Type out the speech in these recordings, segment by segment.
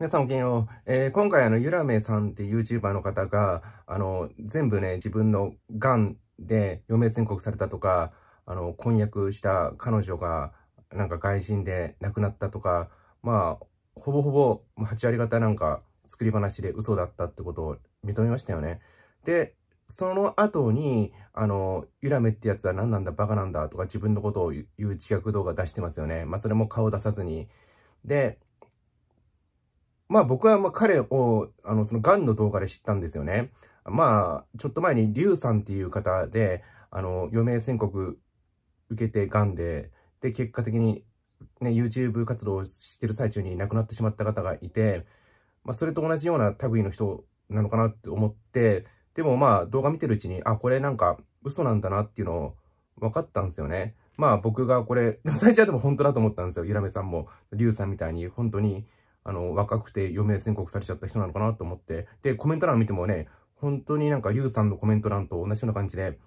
皆さんおきげんよう。えー、今回あの、ゆらめさんっていう YouTuber の方が、あの、全部ね、自分の癌で余命宣告されたとか、あの、婚約した彼女が、なんか外人で亡くなったとか、まあ、ほぼほぼ8割方なんか作り話で嘘だったってことを認めましたよね。で、その後に、あの、ゆらめってやつは何なんだ、バカなんだとか自分のことを言う自虐動画出してますよね。まあ、それも顔出さずに。で、まあ僕はま彼を、あの、そのガンの動画で知ったんですよね。まあ、ちょっと前にリュウさんっていう方で、あの、余命宣告受けてガンで、で、結果的にね、YouTube 活動をしてる最中に亡くなってしまった方がいて、まあ、それと同じような類の人なのかなって思って、でもまあ動画見てるうちに、あ、これなんか嘘なんだなっていうのを分かったんですよね。まあ僕がこれ、最初はでも本当だと思ったんですよ。ゆらめさんも、りゅうさんみたいに本当にあの、若くて余命宣告されちゃった人なのかなと思って、で、コメント欄見てもね、本当になんか、リュウさんのコメント欄と同じような感じで、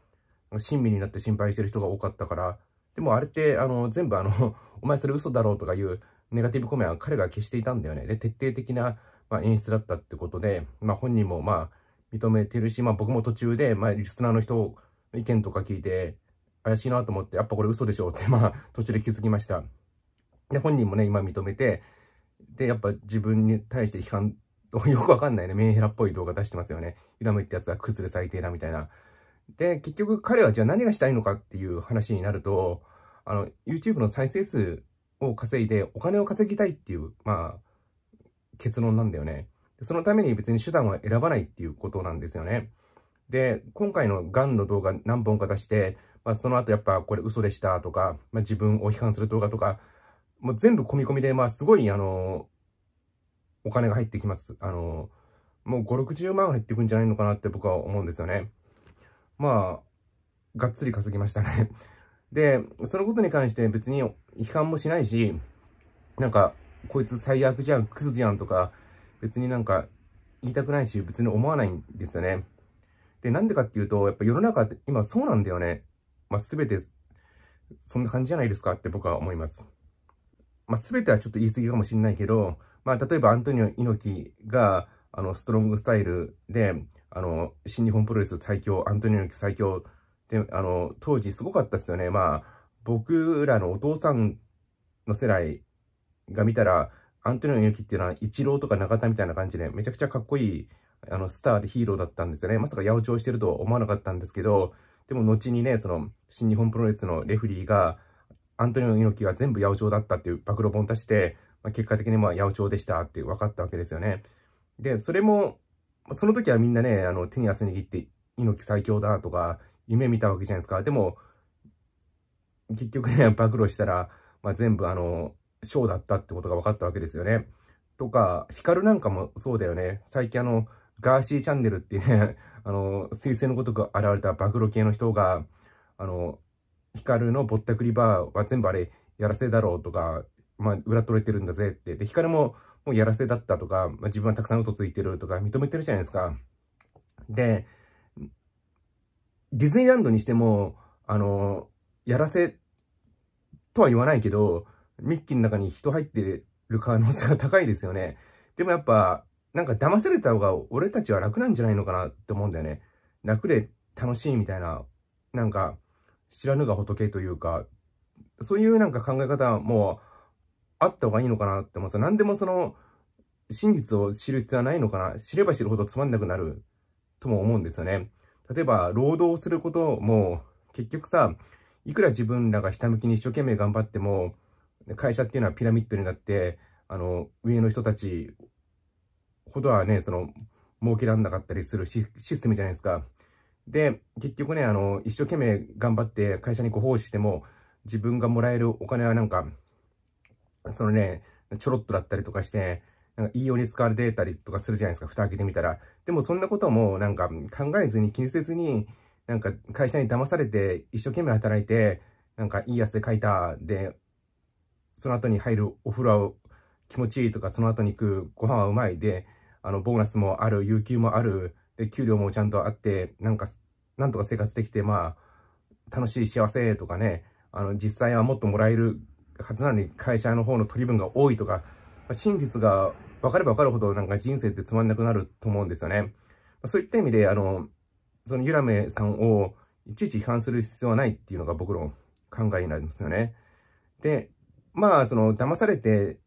親身になって心配してる人が多かったから、でもあれって、あの、全部あの、お前それ嘘だろうとかいうネガティブコメントは彼が消していたんだよね。で、徹底的な、まあ、演出だったってことで、まあ本人もまあ認めてるし、まあ僕も途中で、まあリスナーの人の意見とか聞いて、怪しいなと思って、やっぱこれ嘘でしょって、まあ途中で気づきました。で、本人もね、今認めて、で、やっぱ自分に対して批判、よくわかんないね、メンヘラっぽい動画出してますよね。イラムってやつは崩れ最低だみたいな。で、結局彼はじゃあ何がしたいのかっていう話になると、あの、YouTube の再生数を稼いでお金を稼ぎたいっていう、まあ、結論なんだよね。そのために別に手段は選ばないっていうことなんですよね。で、今回のガンの動画何本か出して、まあ、その後やっぱこれ嘘でしたとか、まあ、自分を批判する動画とか、もう全部込み込みで、まあ、すごい、あの、お金が入ってきます。あの、もう5、60万入ってくんじゃないのかなって僕は思うんですよね。まあ、がっつり稼ぎましたね で、そのことに関して別に批判もしないし、なんか、こいつ最悪じゃん、クズじゃんとか、別になんか言いたくないし、別に思わないんですよね。で、なんでかっていうと、やっぱ世の中って今そうなんだよね。まあ、全て、そんな感じじゃないですかって僕は思います。まあ、全てはちょっと言い過ぎかもしれないけど、まあ、例えばアントニオ猪木が、あの、ストロングスタイルで、あの、新日本プロレス最強、アントニオ猪木最強で、あの、当時すごかったですよね。まあ、僕らのお父さんの世代が見たら、アントニオ猪木っていうのは、イチローとか中田みたいな感じで、めちゃくちゃかっこいい、あの、スターでヒーローだったんですよね。まさか八百長してるとは思わなかったんですけど、でも後にね、その、新日本プロレスのレフリーが、アントニオ猪木が全部八百長だったっていう暴露本を出して、まあ、結果的にまあ八百長でしたって分かったわけですよね。で、それも、その時はみんなね、あの手に汗握って猪木最強だとか、夢見たわけじゃないですか。でも、結局ね、暴露したら、まあ、全部あの、ショーだったってことが分かったわけですよね。とか、ヒカルなんかもそうだよね。最近あの、ガーシーチャンネルっていうね、あの、彗星のごとく現れた暴露系の人が、あの、ヒカルのぼったくりバーは全部あれやらせだろうとか、まあ、裏取れてるんだぜって。で、ヒカルももうやらせだったとか、まあ、自分はたくさん嘘ついてるとか認めてるじゃないですか。で、ディズニーランドにしても、あの、やらせとは言わないけど、ミッキーの中に人入ってる可能性が高いですよね。でもやっぱ、なんか騙された方が俺たちは楽なんじゃないのかなって思うんだよね。楽で楽しいみたいな、なんか、知らぬが仏というか、そういうなんか考え方もあった方がいいのかなって思う何でもその、真実を知る必要はないのかな。知れば知るほどつまんなくなるとも思うんですよね。例えば、労働することも、結局さ、いくら自分らがひたむきに一生懸命頑張っても、会社っていうのはピラミッドになって、あの、上の人たちほどはね、その、儲けらんなかったりするシステムじゃないですか。で、結局ね、あの、一生懸命頑張って会社にご奉仕しても、自分がもらえるお金はなんか、そのね、ちょろっとだったりとかして、なんかいいように使われてたりとかするじゃないですか、蓋開けてみたら。でもそんなこともなんか考えずに気にせずに、なんか会社に騙されて一生懸命働いて、なんかいいやつで書いた、で、その後に入るお風呂は気持ちいいとか、その後に行くご飯はうまいで、あの、ボーナスもある、有給もある、で、給料もちゃんとあって、なんか、なんとか生活できて、まあ、楽しい幸せとかね、あの、実際はもっともらえるはずなのに、会社の方の取り分が多いとか、真実が分かれば分かるほど、なんか人生ってつまんなくなると思うんですよね。そういった意味で、あの、そのゆらめさんをいちいち批判する必要はないっていうのが僕の考えになりますよね。で、まあ、その、騙されて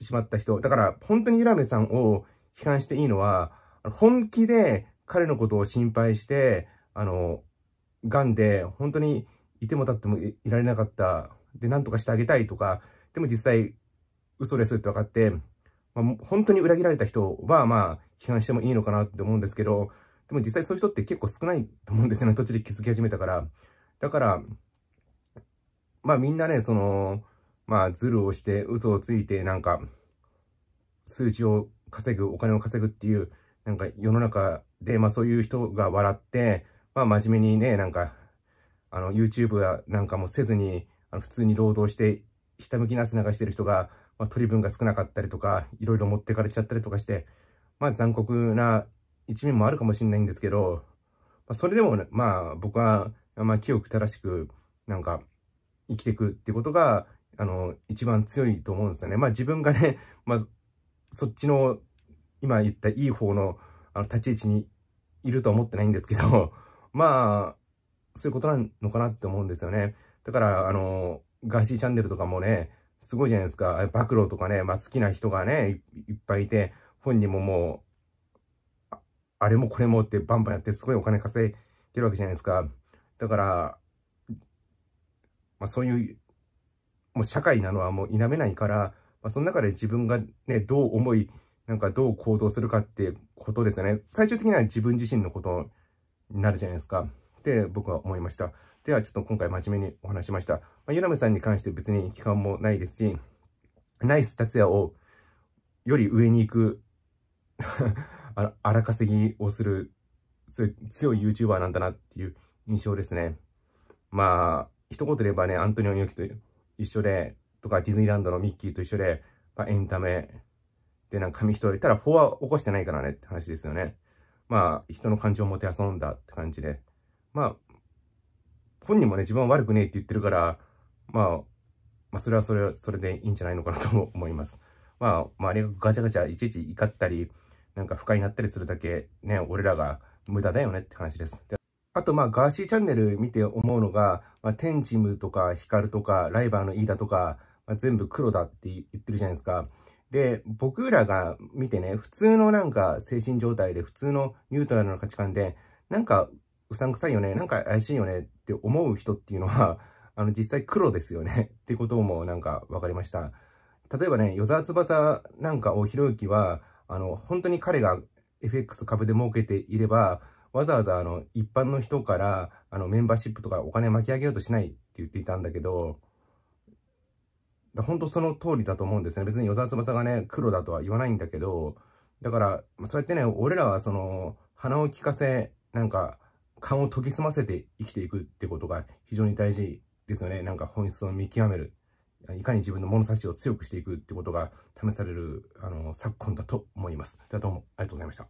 しまった人、だから本当にゆらめさんを批判していいのは、本気で彼のことを心配して、あの、癌で本当にいても立ってもいられなかった。で、なんとかしてあげたいとか、でも実際嘘ですって分かって、まあ、本当に裏切られた人は、まあ、批判してもいいのかなって思うんですけど、でも実際そういう人って結構少ないと思うんですよね。土地で気づき始めたから。だから、まあみんなね、その、まあズルをして嘘をついてなんか、数字を稼ぐ、お金を稼ぐっていう、なんか世の中で、まあそういう人が笑って、まあ真面目にね、なんか、あの、YouTube なんかもせずに、あの普通に労働して、ひたむきな背中してる人が、まあ、取り分が少なかったりとか、いろいろ持ってかれちゃったりとかして、まあ残酷な一面もあるかもしれないんですけど、まあ、それでも、ね、まあ僕は、まあ清く正しく、なんか、生きていくっていうことが、あの、一番強いと思うんですよね。まあ自分がね、まあ、そっちの今言ったいい方のあの立ち位置にいるとは思ってないんですけど、まあ、そういうことなのかなって思うんですよね。だから、あの、ガーシーチャンネルとかもね、すごいじゃないですか。暴露とかね、まあ、好きな人がねい、いっぱいいて、本人ももう、あれもこれもってバンバンやって、すごいお金稼いでるわけじゃないですか。だから、まあ、そういう、もう社会なのはもう否めないから、まあ、その中で自分がね、どう思い、なんかどう行動するかってことですよね。最終的には自分自身のことになるじゃないですか。って僕は思いました。ではちょっと今回真面目にお話しました。まあ、ユラムさんに関して別に批判もないですし、ナイス達也をより上に行く 荒稼ぎをする強い YouTuber なんだなっていう印象ですね。まあ、一言で言えばね、アントニオョキと一緒で、とかディズニーランドのミッキーと一緒で、まあ、エンタメで、なんか紙一重言ったら法は起こしてないからねって話ですよね。まあ、人の感情をもてあそんだって感じで。まあ、本人もね、自分は悪くねえって言ってるから、まあ、まあ、それはそれ、それでいいんじゃないのかなと思います。まあ、周りがガチャガチャいちいち怒ったり、なんか不快になったりするだけ、ね、俺らが無駄だよねって話です。であと、まあ、ガーシーチャンネル見て思うのが、まあ、テンチムとかヒカルとか、ライバーの飯田とか、まあ、全部黒だって言ってるじゃないですか。で、僕らが見てね、普通のなんか精神状態で、普通のニュートラルな価値観で、なんかうさんくさいよね、なんか怪しいよねって思う人っていうのは、あの、実際黒ですよね っていうこともなんか分かりました。例えばね、与沢翼なんかをひろゆきは、あの、本当に彼が FX 株で儲けていれば、わざわざあの、一般の人から、あの、メンバーシップとかお金巻き上げようとしないって言っていたんだけど、本当その通りだと思うんですね。別に与沢翼がね、黒だとは言わないんだけど、だから、そうやってね、俺らはその、鼻を利かせ、なんか、勘を研ぎ澄ませて生きていくってことが非常に大事ですよね。なんか本質を見極める。いかに自分の物差しを強くしていくってことが試される、あの、昨今だと思います。ではどうもありがとうございました。